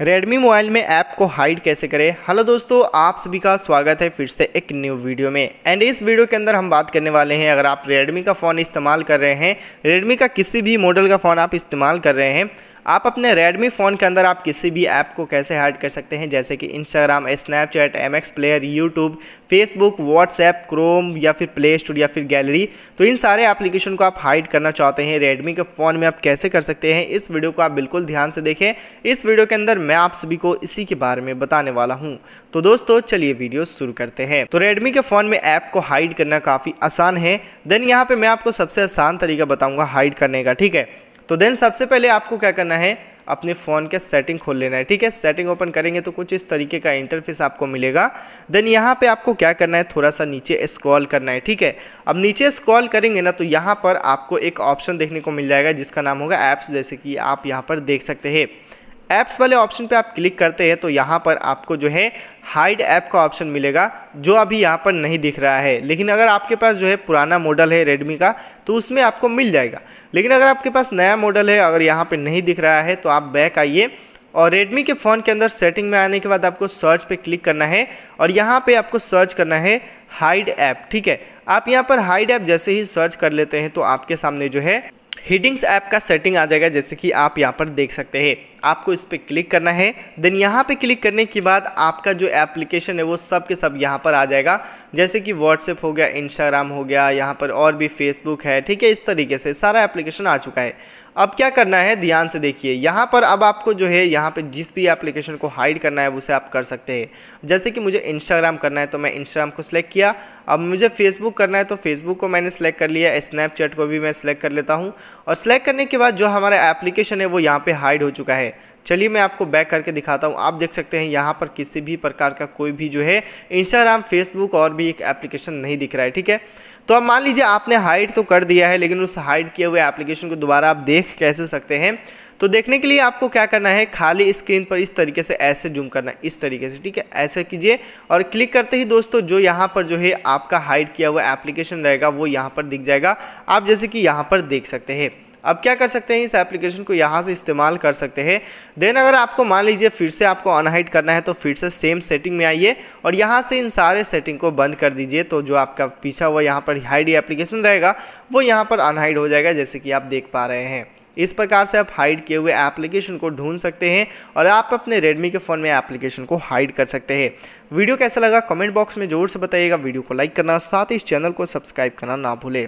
Redmi mobile में app को hide कैसे करें हेलो दोस्तों आप सभी का स्वागत है फिर से एक न्यू वीडियो में एंड इस वीडियो के अंदर हम बात करने वाले हैं अगर आप रेडमी का फ़ोन इस्तेमाल कर रहे हैं रेडमी का किसी भी मॉडल का फ़ोन आप इस्तेमाल कर रहे हैं आप अपने रेडमी फ़ोन के अंदर आप किसी भी ऐप को कैसे हाइड कर सकते हैं जैसे कि Instagram Snapchat M X player YouTube Facebook WhatsApp Chrome या फिर प्ले स्टोर या फिर गैलरी तो इन सारे एप्लीकेशन को आप हाइड करना चाहते हैं रेडमी के फ़ोन में आप कैसे कर सकते हैं इस वीडियो को आप बिल्कुल ध्यान से देखें इस वीडियो के अंदर मैं आप सभी को इसी के बारे में बताने वाला हूँ तो दोस्तों चलिए वीडियो शुरू करते हैं तो रेडमी के फ़ोन में ऐप को हाइड करना काफ़ी आसान है देन यहाँ पर मैं आपको सबसे आसान तरीका बताऊँगा हाइड करने का ठीक है तो देन सबसे पहले आपको क्या करना है अपने फ़ोन के सेटिंग खोल लेना है ठीक है सेटिंग ओपन करेंगे तो कुछ इस तरीके का इंटरफेस आपको मिलेगा देन यहाँ पे आपको क्या करना है थोड़ा सा नीचे स्क्रॉल करना है ठीक है अब नीचे स्क्रॉल करेंगे ना तो यहाँ पर आपको एक ऑप्शन देखने को मिल जाएगा जिसका नाम होगा ऐप्स जैसे कि आप यहाँ पर देख सकते हैं ऐप्स वाले ऑप्शन पे आप क्लिक करते हैं तो यहाँ पर आपको जो है हाइड ऐप का ऑप्शन मिलेगा जो अभी यहाँ पर नहीं दिख रहा है लेकिन अगर आपके पास जो है पुराना मॉडल है रेडमी का तो उसमें आपको मिल जाएगा लेकिन अगर आपके पास नया मॉडल है अगर यहाँ पर नहीं दिख रहा है तो आप बैक आइए और रेडमी के फ़ोन के अंदर सेटिंग में आने के बाद आपको सर्च पे क्लिक करना है और यहाँ पे आपको सर्च करना है हाइड ऐप ठीक है आप यहाँ पर हाइड ऐप जैसे ही सर्च कर लेते हैं तो आपके सामने जो है हीडिंग्स ऐप का सेटिंग आ जाएगा जैसे कि आप यहाँ पर देख सकते हैं आपको इस पर क्लिक करना है देन यहाँ पे क्लिक करने के बाद आपका जो एप्लीकेशन है वो सब के सब यहाँ पर आ जाएगा जैसे कि व्हाट्सएप हो गया इंस्टाग्राम हो गया यहाँ पर और भी फेसबुक है ठीक है इस तरीके से सारा एप्लीकेशन आ चुका है अब क्या करना है ध्यान से देखिए यहाँ पर अब आपको जो है यहाँ पे जिस भी एप्लीकेशन को हाइड करना है उसे आप कर सकते हैं जैसे कि मुझे इंस्टाग्राम करना है तो मैं इंस्टाग्राम को सिलेक्ट किया अब मुझे फेसबुक करना है तो फेसबुक को मैंने सेलेक्ट कर लिया स्नैपचैट को भी मैं सिलेक्ट कर लेता हूँ और सिलेक्ट करने के बाद जो हमारा एप्लीकेशन है वो यहाँ पर हाइड हो चुका है चलिए मैं आपको बैक करके दिखाता हूँ आप देख सकते हैं यहाँ पर किसी भी प्रकार का कोई भी जो है इंस्टाग्राम फेसबुक और भी एक एप्लीकेशन नहीं दिख रहा है ठीक है तो अब मान लीजिए आपने हाइड तो कर दिया है लेकिन उस हाइड किए हुए एप्लीकेशन को दोबारा आप देख कैसे सकते हैं तो देखने के लिए आपको क्या करना है खाली स्क्रीन पर इस तरीके से ऐसे जूम करना है इस तरीके से ठीक है ऐसे कीजिए और क्लिक करते ही दोस्तों जो यहाँ पर जो है आपका हाइड किया हुआ एप्लीकेशन रहेगा वो यहाँ पर दिख जाएगा आप जैसे कि यहाँ पर देख सकते हैं अब क्या कर सकते हैं इस एप्लीकेशन को यहाँ से इस्तेमाल कर सकते हैं देन अगर आपको मान लीजिए फिर से आपको अनहाइड करना है तो फिर से सेम सेटिंग में आइए और यहाँ से इन सारे सेटिंग को बंद कर दीजिए तो जो आपका पीछा हुआ यहाँ पर हाइड एप्लीकेशन रहेगा वो यहाँ पर अनहाइड हो जाएगा जैसे कि आप देख पा रहे हैं इस प्रकार से आप हाइड किए हुए एप्लीकेशन को ढूंढ सकते हैं और आप अपने रेडमी के फ़ोन में एप्लीकेशन को हाइड कर सकते हैं वीडियो कैसा लगा कमेंट बॉक्स में जोर से बताइएगा वीडियो को लाइक करना साथ ही इस चैनल को सब्सक्राइब करना ना भूलें